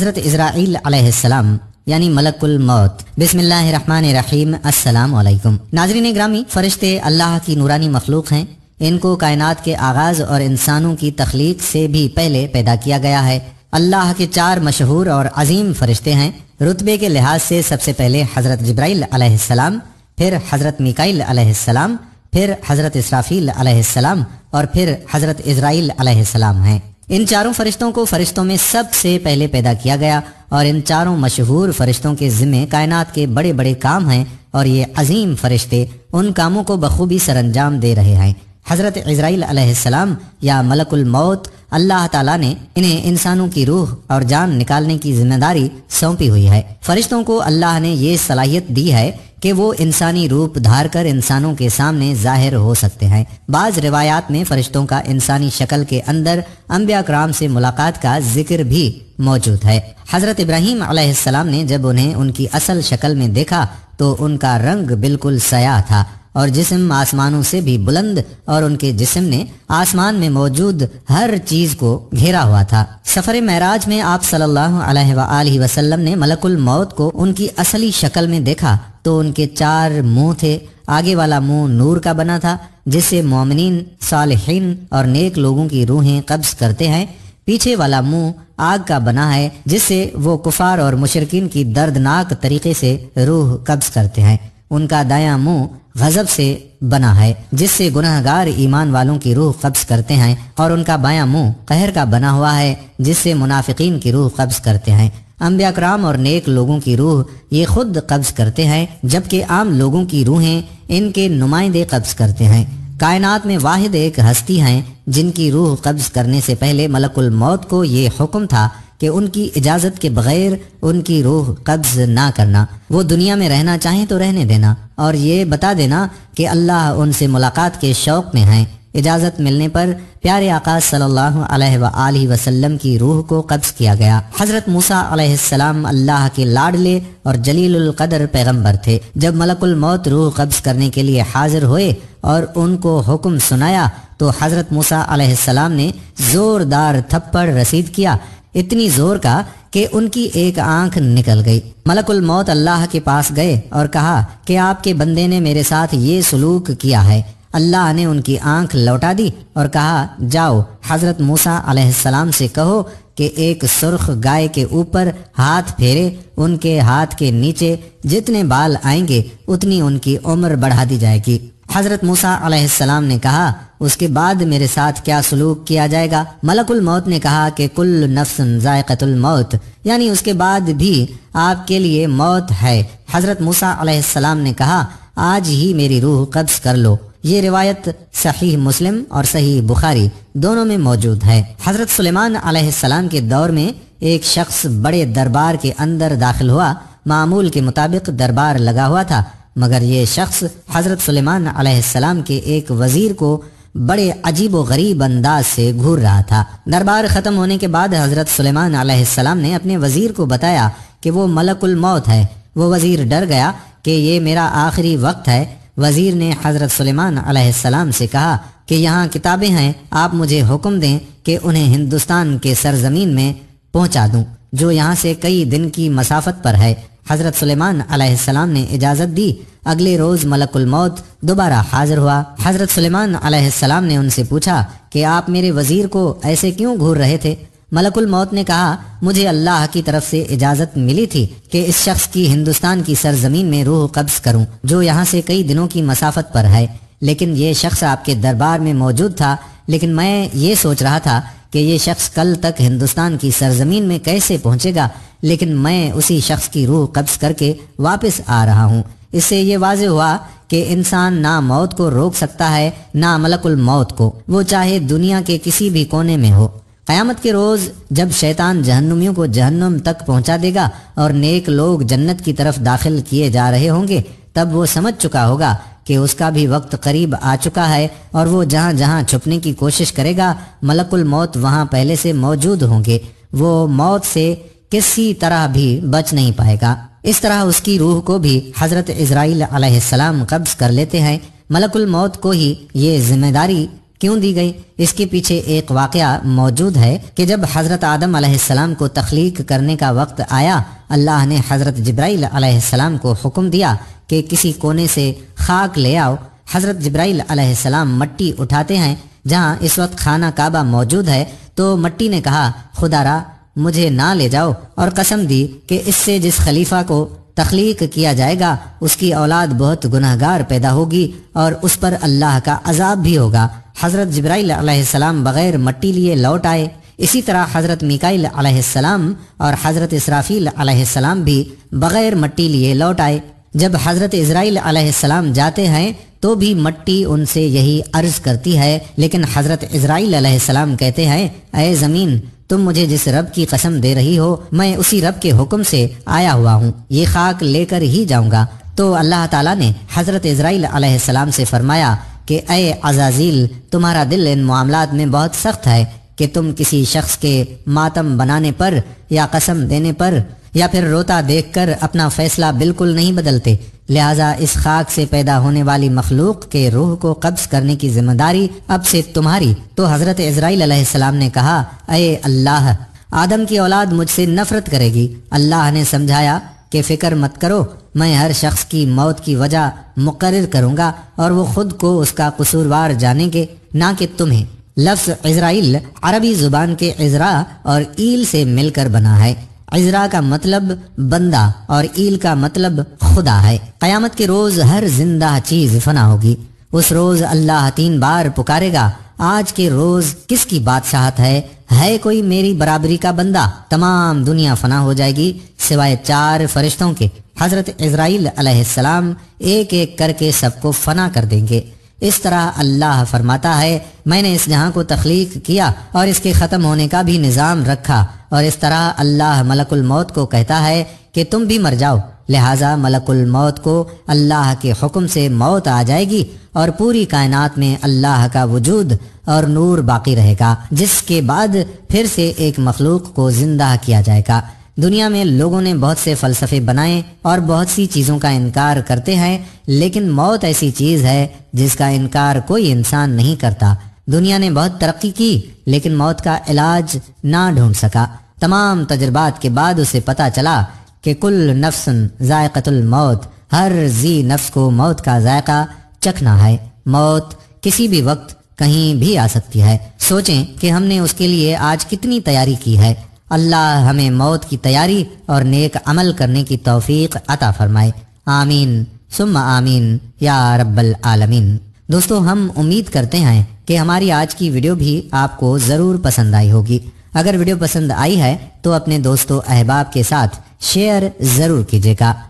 हजरत इसराइल अलैहिस्सलाम यानी मलकुल मौत बिस्मिल्लाम नाजरीन ग्रामी फरिश्ते अल्लाह की नूरानी मखलूक हैं इनको कायनात के आगाज़ और इंसानों की तखलीक से भी पहले पैदा किया गया है अल्लाह के चार मशहूर और अजीम फरिश्ते हैं रुतबे के लिहाज से सबसे पहले हज़रत जब्राइल अलैहिस्सलाम फिर हज़रत मिकाइल अलैहिस्सलाम फिर हज़रत इसराफील अलैहिस्सलाम और फिर हज़रत इसराइल अलैहिस्सलाम हैं इन चारों फरिश्तों को फरिश्तों में सबसे पहले पैदा किया गया और इन चारों मशहूर फरिश्तों के जिम्मे कायनात के बड़े बड़े काम हैं और ये अजीम फरिश्ते उन कामों को बखूबी सर अंजाम दे रहे हैं हज़रत इसराइल या मलकुल मौत अल्लाह ताला ने इन्हें इंसानों की रूह और जान निकालने की जिम्मेदारी सौंपी हुई है फरिश्तों को अल्लाह ने ये सलाहियत दी है कि वो इंसानी रूप धार कर इंसानों के सामने जाहिर हो सकते हैं बाज रिवायात में फरिश्तों का इंसानी शक्ल के अंदर अम्बिया कराम से मुलाकात का जिक्र भी मौजूद है हजरत इब्राहिम ने जब उन्हें उनकी असल शक्ल में देखा तो उनका रंग बिल्कुल सयाह था और जिस्म आसमानों से भी बुलंद और उनके जिस्म ने आसमान में मौजूद हर चीज को घेरा हुआ था सफर महराज में आप सल्लल्लाहु अलैहि वसल्लम ने मलकुल मौत को उनकी असली शक्ल में देखा तो उनके चार मुंह थे आगे वाला मुंह नूर का बना था जिससे मोमिन सालहीन और नेक लोगों की रूहें कब्ज करते हैं पीछे वाला मुंह आग का बना है जिससे वो कुफार और मुशरकिन की दर्दनाक तरीके से रूह कब्ज करते हैं उनका दायां मुंह गजब से बना है जिससे गुनहगार ईमान वालों की रूह कब्ज करते हैं और उनका बाया मुंह कहर का बना हुआ है जिससे मुनाफिकीन की रूह कब्ज करते हैं अम्बिया कराम और नेक लोगों की रूह ये खुद कब्ज करते हैं जबकि आम लोगों की रूहें इनके नुमाइंदे कब्ज करते हैं कायनात में वाहिद एक हस्ती हैं जिनकी रूह कब्ज करने से पहले मलकुल मौत को ये हुक्म था कि उनकी इजाज़त के बगैर उनकी रूह कब्ज ना करना वो दुनिया में रहना चाहें तो रहने देना और ये बता देना कि अल्लाह उनसे मुलाकात के शौक़ में हैं इजाज़त मिलने पर प्यारे आकाश सल्लल्लाहु अलैहि वसल्लम की रूह को कब्ज़ किया गया हज़रत मूसा अलैहिस्सलाम अल्लाह के लाडले और जलील कदर पैगंबर थे जब मलकुल मौत रूह कब्ज़ करने के लिए हाजिर हुए और उनको हुक्म सुनाया तो हज़रत मूसा अलैहिस्सलाम ने ज़ोरदार थप्पड़ रसीद किया इतनी ज़ोर का कि उनकी एक आंख निकल गई मलकुल मौत अल्लाह के पास गए और कहा कि आपके बंदे ने मेरे साथ ये सलूक किया है अल्लाह ने उनकी आंख लौटा दी और कहा जाओ हजरत मूसा अलैहिस्सलाम से कहो कि एक सुर्ख गाय के ऊपर हाथ फेरे उनके हाथ के नीचे जितने बाल आएंगे उतनी उनकी उम्र बढ़ा दी जाएगी हजरत मूसा अलैहिस्सलाम ने कहा उसके बाद मेरे साथ क्या सलूक किया जाएगा मलकुल मौत ने कहा कि कुल नफ्स जायकतुल मौत यानी उसके बाद भी आपके लिए मौत है हजरत मूसा अलैहिस्सलाम ने कहा आज ही मेरी रूह कब्ज कर लो ये रिवायत सही मुस्लिम और सही बुखारी दोनों में मौजूद है हजरत सुलेमान अलैहिस्सलाम के दौर में एक शख्स बड़े दरबार के अंदर दाखिल हुआ मामूल के मुताबिक दरबार लगा हुआ था मगर ये शख्स हजरत सुलेमान अलैहिस्सलाम के एक वजीर को बड़े अजीब व गरीब अंदाज से घूर रहा था दरबार ख़त्म होने के बाद हज़रत सुलेमान अलैहिस्सलाम ने अपने वज़ीर को बताया कि वो मलकुल मौत है वो वज़ीर डर गया कि ये मेरा आखिरी वक्त है वजीर ने हज़रत सुलेमान सलाम से कहा कि यहाँ किताबें हैं आप मुझे हुक्म दें कि उन्हें हिंदुस्तान के सरजमीन में पहुँचा दूँ जो यहाँ से कई दिन की मसाफत पर है हज़रत सुलेमान सलाम ने इजाज़त दी अगले रोज़ मलकुल मौत दोबारा हाजिर हुआ हज़रत सुलेमान सलाम ने उनसे पूछा कि आप मेरे वज़ीर को ऐसे क्यों घूर रहे थे मलकुल मौत ने कहा मुझे अल्लाह की तरफ से इजाज़त मिली थी कि इस शख्स की हिंदुस्तान की सरजमीन में रूह कब्ज करूं जो यहाँ से कई दिनों की मसाफत पर है लेकिन ये शख्स आपके दरबार में मौजूद था लेकिन मैं ये सोच रहा था कि ये शख्स कल तक हिंदुस्तान की सरजमीन में कैसे पहुंचेगा लेकिन मैं उसी शख्स की रूह कब्ज करके वापस आ रहा हूँ इससे ये वाज हुआ कि इंसान ना मौत को रोक सकता है ना मलकुल मौत को वो चाहे दुनिया के किसी भी कोने में हो क़यामत के रोज़ जब शैतान जहन्नुमियों को जहन्नुम तक पहुंचा देगा और नेक लोग जन्नत की तरफ दाखिल किए जा रहे होंगे तब वो समझ चुका होगा कि उसका भी वक्त करीब आ चुका है और वो जहाँ जहाँ छुपने की कोशिश करेगा मलकुल मौत वहाँ पहले से मौजूद होंगे वो मौत से किसी तरह भी बच नहीं पाएगा इस तरह उसकी रूह को भी हज़रत इसराइल कब्ज़ कर लेते हैं मलकुल मौत को ही ये जिम्मेदारी क्यों दी गई इसके पीछे एक वाक़ मौजूद है कि जब हज़रत आदम आसमाम को तख्लीक करने का वक्त आया अल्लाह ने हज़रत जब्राइल आसमाम को हुक्म दिया कि किसी कोने से खाक ले आओ हज़रत जब्राइल आसमाम मट्टी उठाते हैं जहाँ इस वक्त खाना काबा मौजूद है तो मट्टी ने कहा खुदारा मुझे ना ले जाओ और कसम दी कि इससे जिस खलीफा को तख्लीक किया जाएगा उसकी औलाद बहुत गुनाहगार पैदा होगी और उस पर अल्लाह का अजाब भी होगा हज़रत अलैहिस्सलाम बग़ैर मट्टी लिए लौट आए इसी तरह हज़रत मिकाईल अलैहिस्सलाम और हज़रत इसराफील अलैहिस्सलाम भी बग़ैर मट्टी लिए लौट आए जब हज़रत इसराइल अलैहिस्सलाम जाते हैं तो भी मट्टी उनसे यही अर्ज करती है लेकिन हज़रत इसराइल अलैहिस्सलाम कहते हैं अय ज़मीन तुम मुझे जिस रब की कसम दे रही हो मैं उसी रब के हुक्म से आया हुआ हूँ ये खाक लेकर ही जाऊँगा तो अल्लाह ताला ने हज़रत इसराइल अलैहिस्सलाम से फरमाया कि अय अजाजील तुम्हारा दिल इन मामला में बहुत सख्त है कि तुम किसी शख्स के मातम बनाने पर या कसम देने पर या फिर रोता देखकर अपना फैसला बिल्कुल नहीं बदलते लिहाजा इस खाक से पैदा होने वाली मखलूक के रूह को कब्ज करने की जिम्मेदारी अब से तुम्हारी तो हज़रत इसराइल ने कहा अय अल्लाह आदम की औलाद मुझसे नफरत करेगी अल्लाह ने समझाया कि फिक्र मत करो मैं हर शख्स की मौत की वजह मुकर करूँगा और वो खुद को उसका कसूरवार जानेंगे ना कि तुम्हें लफ्ज़ इसराइल अरबी ज़ुबान के इजरा और ईल से मिलकर बना है इजरा का मतलब बंदा और ईल का मतलब खुदा है क़यामत के रोज़ हर जिंदा चीज़ फना होगी उस रोज़ अल्लाह तीन बार पुकारेगा आज के रोज किसकी बादशाहत है है कोई मेरी बराबरी का बंदा तमाम दुनिया फना हो जाएगी सिवाय चार फरिश्तों के हजरत इसराइल अलैहिस्सलाम एक एक करके सबको फना कर देंगे इस तरह अल्लाह फरमाता है मैंने इस जहां को तख्लीक किया और इसके ख़त्म होने का भी निज़ाम रखा और इस तरह अल्लाह मलकुल मौत को कहता है कि तुम भी मर जाओ लिहाजा मलकुल मौत को अल्लाह के हुक्म से मौत आ जाएगी और पूरी कायनात में अल्लाह का वजूद और नूर बाकी रहेगा जिसके बाद फिर से एक मखलूक को जिंदा किया जाएगा दुनिया में लोगों ने बहुत से फलसफे बनाए और बहुत सी चीज़ों का इनकार करते हैं लेकिन मौत ऐसी चीज़ है जिसका इनकार कोई इंसान नहीं करता दुनिया ने बहुत तरक्की की लेकिन मौत का इलाज ना ढूंढ सका तमाम तजुर्बात के बाद उसे पता चला कि कुल नफ्सन जायकतुल मौत हर जी नफ्स को मौत का जायका चखना है मौत किसी भी वक्त कहीं भी आ सकती है सोचें कि हमने उसके लिए आज कितनी तैयारी की है अल्लाह हमें मौत की तैयारी और नेक अमल करने की तौफीक अता फरमाए आमीन सुम आमीन या रब्बल आलमीन दोस्तों हम उम्मीद करते हैं कि हमारी आज की वीडियो भी आपको ज़रूर पसंद आई होगी अगर वीडियो पसंद आई है तो अपने दोस्तों अहबाब के साथ शेयर जरूर कीजिएगा